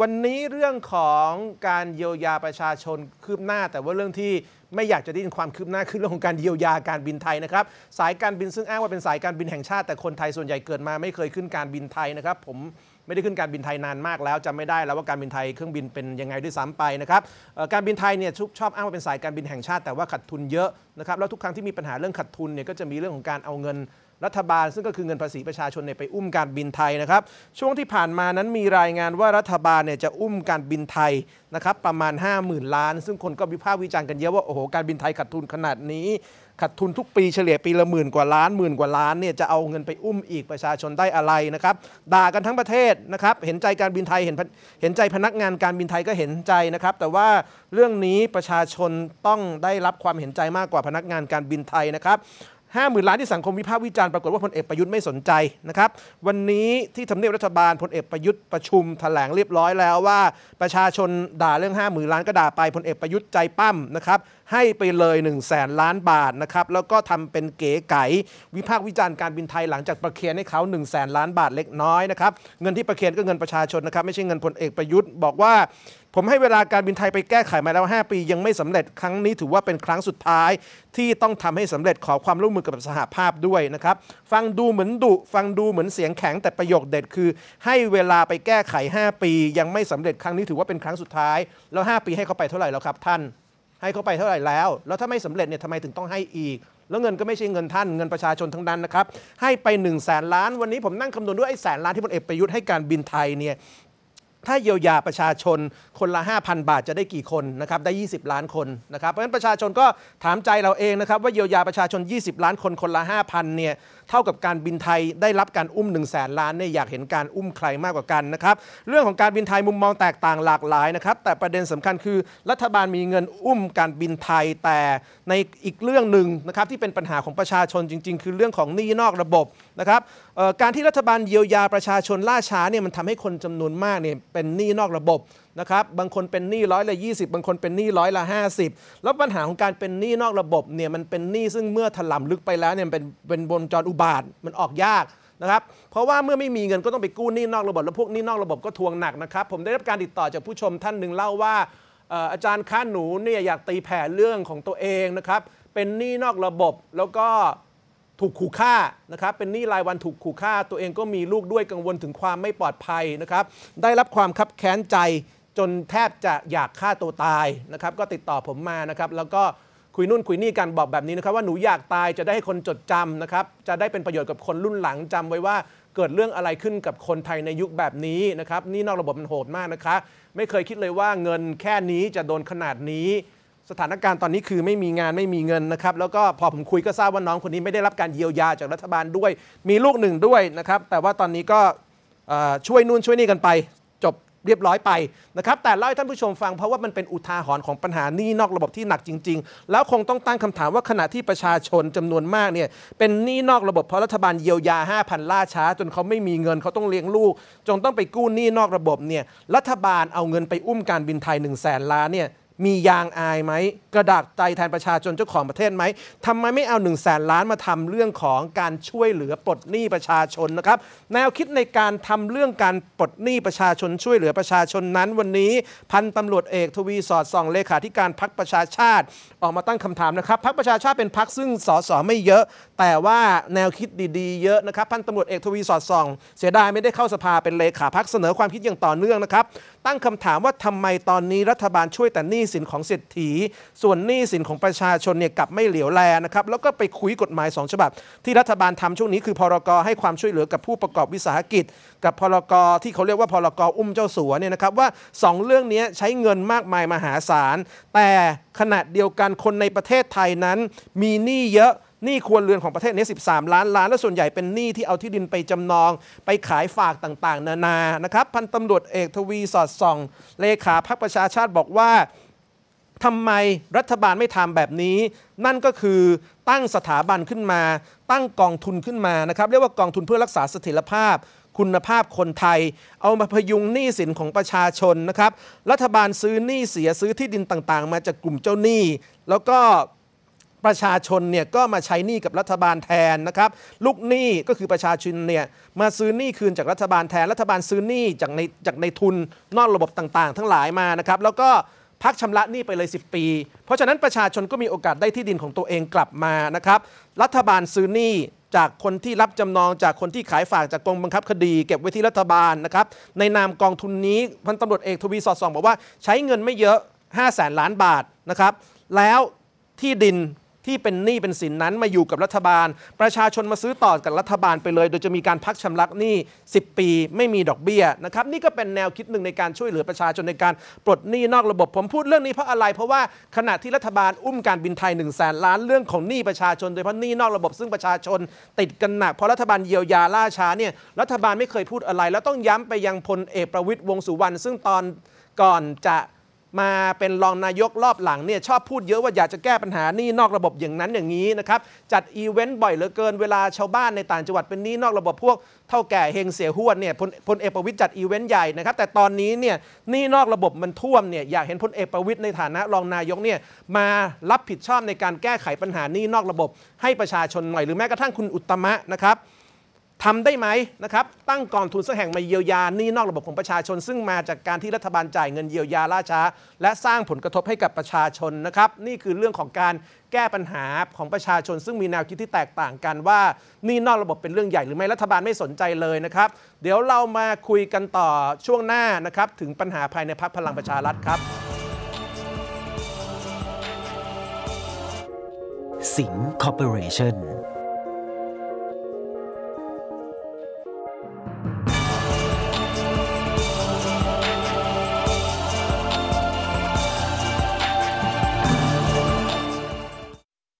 วันนี้เรื่องของการเยียวยาประชาชนคืบหน้า แต่ว่าเรื่องที่ไม่อยากจะได้ยินความคืบหน้าคือเรื่องของการเยียวยาการบินไทยนะครับสายการบินซึ่งอ้างว่าเป็นสายการบินแห่งชาติแต่คนไทยส่วนใหญ่เกิดมา ไม่เคยขึ้นการบินไทยนะครับผมไม่ได้ขึ้นการบินไทยนานมาก แล้วจำไม่ได้แล้วว่าการบินไทยเครื่องบินเป็นยังไงด้วยซ้ำไปนะครับการบินไทยเนี่ยชอบอ้างว่าเป็นสายการบินแห่งชาติแต่ว่าขาดทุนเยอะนะครับแล้วทุกครั้งที่มีปัญหาเรื่องขาดทุนเนี่ยก็จะมีเรื่องของการเอาเงินรัฐบาลซึ่งก็คือเงินภาษีประชาชนเนี่ยไปอุ้มการบินไทยนะครับ ช่วงที่ผ่านมานั้นมีรายงานว่ารัฐบาลเนี่ยจะอุ้มการบินไทยนะครับประมาณ 50,000 ล้าน ซึ่งคนก็วิพากษ์วิจารณ์กันเยอะว่าโอ้โห การบินไทยขาดทุนขนาดนี้ขาดทุนทุกปีเฉลี่ยปีละหมื่นกว่าล้านหมื่นกว่าล้านเนี่ยจะเอาเงินไปอุ้มอีกประชาชนได้อะไรนะครับด่ากันทั้งประเทศนะครับเห็นใจการบินไทยเห็นเห็นใจพนักงานการบินไทยก็เห็นใจนะครับแต่ว่าเรื่องนี้ประชาชนต้องได้รับความเห็นใจมากกว่าพนักงานการบินไทยนะครับห้าหมื่นล้านที่สังคมวิพากษ์วิจารณ์ปรากฏว่าพลเอกประยุทธ์ไม่สนใจนะครับวันนี้ที่ทำเนียบรัฐบาลพลเอกประยุทธ์ประชุม แถลงเรียบร้อยแล้วว่า ประชาชนด่าเรื่องห้าหมื่นล้านก็ด่าไปพลเอกประยุทธ์ใจปั้มนะครับให้ไปเลย1นึ่งแสนล้านบาทนะครับแล้วก็ทำเป็นเก๋ไก๋วิพากษ์วิจารณ์การบินไทยหลังจากประเคนให้เขา1นึ่งแสนล้านบาทเล็กน้อยนะครับเงินที่ประเคนก็เงินประชาชนนะครับ ไม่ใช่เงินพลเอกประยุทธ์บอกว่าผมให้เวลาการบินไทยไปแก้ไขมาแล้ว 5 ปียังไม่สำเร็จครั้งนี้ถือว่าเป็นครั้งสุดท้าย ที่ต้องทำให้สำเร็จขอความร่วมมือกับสหภาพด้วยนะครับ ฟังดูเหมือนดุฟังดูเหมือนเสียงแข็งแต่ประโยคเด็ดคือ ให้เวลาไปแก้ไข 5 ปียังไม่สำเร็จครั้งนี้ถือว่าเป็นครั้งสุดท้ายแล้ว 5 ปีให้เขาไปเท่าไหร่แล้วครับท่าน ให้เขาไปเท่าไหร่แล้ว แล้วถ้าไม่สำเร็จเนี่ยทำไมถึงต้องให้อีก แล้วเงินก็ไม่ใช่เงินท่าน เงินประชาชนทั้งนั้นนะครับ ให้ไป1นึ่งแสนล้าน วันนี้ผมนั่งคำนวณด้วยไอ้แสนล้านที่พลเอกประยุทธ์ให้การบินไทยเนี่ยถ้าเยียวยาประชาชนคนละ 5,000 บาทจะได้กี่คนนะครับ ได้ 20 ล้านคนนะครับเพราะฉะนั้นประชาชนก็ถามใจเราเองนะครับ ว่าเยียวยาประชาชน 20 ล้านคนคนละ 5,000 เนี่ยเท่ากับการบินไทยได้รับการอุ้ม1นึ่งแสนล้านเนี่ยอยากเห็นการอุ้มใครมากกว่ากันนะครับเรื่องของการบินไทยมุมมองแตกต่างหลากหลายนะครับแต่ประเด็นสำคัญคือรัฐบาลมีเงินอุ้มการบินไทยแต่ในอีกเรื่องหนึ่งนะครับที่เป็นปัญหาของประชาชนจริงๆ คือเรื่องของหนี้นอกระบบนะครับการที่รัฐบาลเยียวยาประชาชนล่าช้าเนี่ยมันทำให้คนจำนวนมากเนี่ยเป็นหนี้นอกระบบนะครับบางคนเป็นหนี้ร้อยละ20 บางคนเป็นหนี้ร้อยละ 50 แล้วปัญหาของการเป็นหนี้นอกระบบเนี่ยมันเป็นหนี้ซึ่งเมื่อถล่มลึกไปแล้วเนี่ยเป็นเป็นบนจรอุบาทมันออกยากนะครับ เพราะว่าเมื่อไม่มีเงินก็ต้องไปกู้หนี้นอกระบบแล้วพวกหนี้นอกระบบก็ทวงหนักนะครับ ผมได้รับการติดต่อจากผู้ชมท่านหนึ่งเล่าว่าอาจารย์ค้าหนูเนี่ยอยากตีแผ่เรื่องของตัวเองนะครับเป็นหนี้นอกระบบแล้วก็ถูกขู่ฆ่านะครับเป็นหนี้รายวันถูกขู่ฆ่า ตัวเองก็มีลูกด้วยกังวลถึงความไม่ปลอดภัยนะครับ ได้รับความคับแค้นใจจนแทบจะอยากฆ่าตัวตายนะครับก็ติดต่อผมมานะครับ แล้วก็คุยนู่นคุยนี่กันบอกแบบนี้นะครับ ว่าหนูอยากตายจะได้ให้คนจดจำนะครับ จะได้เป็นประโยชน์กับคนรุ่นหลัง จำไว้ว่าเกิดเรื่องอะไรขึ้นกับคนไทยในยุคแบบนี้นะครับ นี่นอกระบบมันโหดมากนะคะไม่เคยคิดเลยว่าเงินแค่นี้จะโดนขนาดนี้ สถานการณ์ตอนนี้คือไม่มีงานไม่มีเงินนะครับแล้วก็พอผมคุยก็ทราบว่าน้องคนนี้ ไม่ได้รับการเยียวยาจากรัฐบาลด้วย มีลูกหนึ่งด้วยนะครับแต่ว่าตอนนี้ก็ช่วยนู่นช่วยนี่กันไปเรียบร้อยไปนะครับแต่เล่าให้ท่านผู้ชมฟังเพราะว่ามันเป็นอุทาหรณ์ของปัญหานี้นอกระบบที่หนักจริง ๆ แล้วคงต้องตั้งคำถามว่าขณะที่ประชาชนจำนวนมากเนี่ยเป็นหนี้นอกระบบเพราะรัฐบาลเยียวยา 5,000ล่าช้า จนเขาไม่มีเงินเขาต้องเลี้ยงลูกจนต้องไปกู้หนี้นอกระบบเนี่ยรัฐบาลเอาเงินไปอุ้มการบินไทย1นึ่งแสนล้านเนี่ยมียางอายไหมกระดักใจแทนประชาชนเจ้าของประเทศไหมทำไมไม่เอา1นึ่งแสนล้านมาทำเรื่องของการช่วยเหลือปลดหนี้ประชาชนนะครับแนวคิดในการทำเรื่องการปลดหนี้ประชาชนช่วยเหลือประชาชนนั้นวันนี้พันตำรวจเอกทวีสอดส่องเลขาธิการพักประชาชาติออกมาตั้งคำถามนะครับพักประชาชาติเป็นพักซึ่งสสไม่เยอะ แต่ว่าแนวคิดดีๆเยอะนะครับพันตำรวจเอกทวีสอดส่องเสียดายไม่ได้เข้าสภาเป็นเลขาพักเสนอความคิดอย่างต่อเนื่องนะครับตั้งคำถามว่าทำไมตอนนี้รัฐบาลช่วยแต่หนี้สินของเศรษฐีส่วนหนี้สินของประชาชนเนี่ยกลับไม่เหลียวแลนะครับ แล้วก็ไปคุยกฎหมาย2ฉบับ ที่รัฐบาลทำช่วงนี้คือพรกให้ความช่วยเหลือกับผู้ประกอบวิสาหกิจ กับพรกที่เขาเรียกว่าพรกอุ้มเจ้าสัวเนี่ยนะครับว่า 2 เรื่องนี้ใช้เงินมากมายมหาศาลแต่ขณะเดียวกันคนในประเทศไทยนั้นมีหนี้เยอะหนี้ครัวเรือนของประเทศนี้13 ล้านล้าน และส่วนใหญ่เป็นหนี้ที่เอาที่ดินไปจำนอง ไปขายฝากต่าง ๆ นานา นะครับ พันตำรวจเอกทวีสอดส่อง เลขาพักประชาชาติบอกว่าทำไมรัฐบาลไม่ทำแบบนี้ นั่นก็คือตั้งสถาบันขึ้นมา ตั้งกองทุนขึ้นมา นะครับ เรียกว่ากองทุนเพื่อรักษาเสถียรภาพ คุณภาพคนไทย เอามาพยุงหนี้สินของประชาชนนะครับ รัฐบาลซื้อหนี้เสียซื้อที่ดินต่างๆ มาจากกลุ่มเจ้าหนี้แล้วก็ประชาชนเนี่ยก็มาใช้หนี้กับรัฐบาลแทนนะครับลูกหนี้ ก็คือประชาชนเนี่ยมาซื้อหนี้คืนจากรัฐบาลแทนรัฐบาลซื้อหนี้จากในจากในทุนนอกระบบต่างๆ ทั้งหลายมานะครับแล้วก็พักชำระหนี้ไปเลย 10 ปี เพราะฉะนั้นประชาชนก็มีโอกาสได้ที่ดินของตัวเองกลับมานะครับรัฐบาลซื้อหนี้จากคนที่รับจำนองจากคนที่ขายฝากจากกองบังคับคดี เก็บไว้ที่รัฐบาลนะครับในนามกองทุนนี้พันตำรวจเอกทวีสอดส่องบอกว่าใช้เงินไม่เยอะ 5 0 0แสนล้านบาทนะครับแล้วที่ดินที่เป็นหนี้เป็นสินนั้นมาอยู่กับรัฐบาล ประชาชนมาซื้อต่อกับรัฐบาลไปเลย โดยจะมีการพักชำระหนี้10 ปี ไม่มีดอกเบี้ยนะครับนี่ก็เป็นแนวคิดหนึ่งในการช่วยเหลือประชาชนในการปลดหนี้นอกระบบผมพูดเรื่องนี้เพราะอะไร เพราะว่าขณะที่รัฐบาลอุ้มการบินไทย1นึ่งแสนล้านเรื่องของหนี้ประชาชนโดยเฉพาะหนี้นอกระบบซึ่งประชาชน ติดกันหนักเพราะรัฐบาลเยียวยาล่าช้าเนี่ยรัฐบาลไม่เคยพูดอะไร แล้วต้องย้ำไปยังพลเอกประวิตยวงสุวรรณซึ่งตอนก่อนจะมาเป็นรองนายกรอบหลังเนี่ยชอบพูดเยอะว่าอยากจะแก้ปัญหานี่นอกระบบอย่างนั้นอย่างนี้นะครับจัดอีเวนต์บ่อยเหลือเกิน เวลาชาวบ้านในต่างจังหวัดเป็นนี่นอกระบบพวกเท่าแก่เฮงเสียห้วนเนี่ยพลพลเอกประวิทย์จัดอีเวนต์ใหญ่นะครับ แต่ตอนนี้เนี่ยนี่นอกระบบมันท่วมเนี่ยอยากเห็นพลเอกประวิทย์ในฐานะรองนายกเนี่ยมารับผิดชอบในการแก้ไขปัญหานี่นอกระบบให้ประชาชนหน่อยหรือแม้กระทั่งคุณอุตมะนะครับทำได้ไหมนะครับตั้งกองทุนสักแห่งมาเยียวยานี่นอกระบบของประชาชน ซึ่งมาจากการที่รัฐบาลจ่ายเงินเยียวยาล่าช้าและสร้างผลกระทบให้กับประชาชนนะครับนี่คือเรื่องของการแก้ปัญหาของประชาชน ซึ่งมีแนวคิดที่แตกต่างกันว่า นี่นอกระบบเป็นเรื่องใหญ่หรือไม่รัฐบาลไม่สนใจเลยนะครับ เดี๋ยวเรามาคุยกันต่อช่วงหน้านะครับถึงปัญหาภายในพักพลังประชารัฐครับสิง์คอร์ปอเรชั่น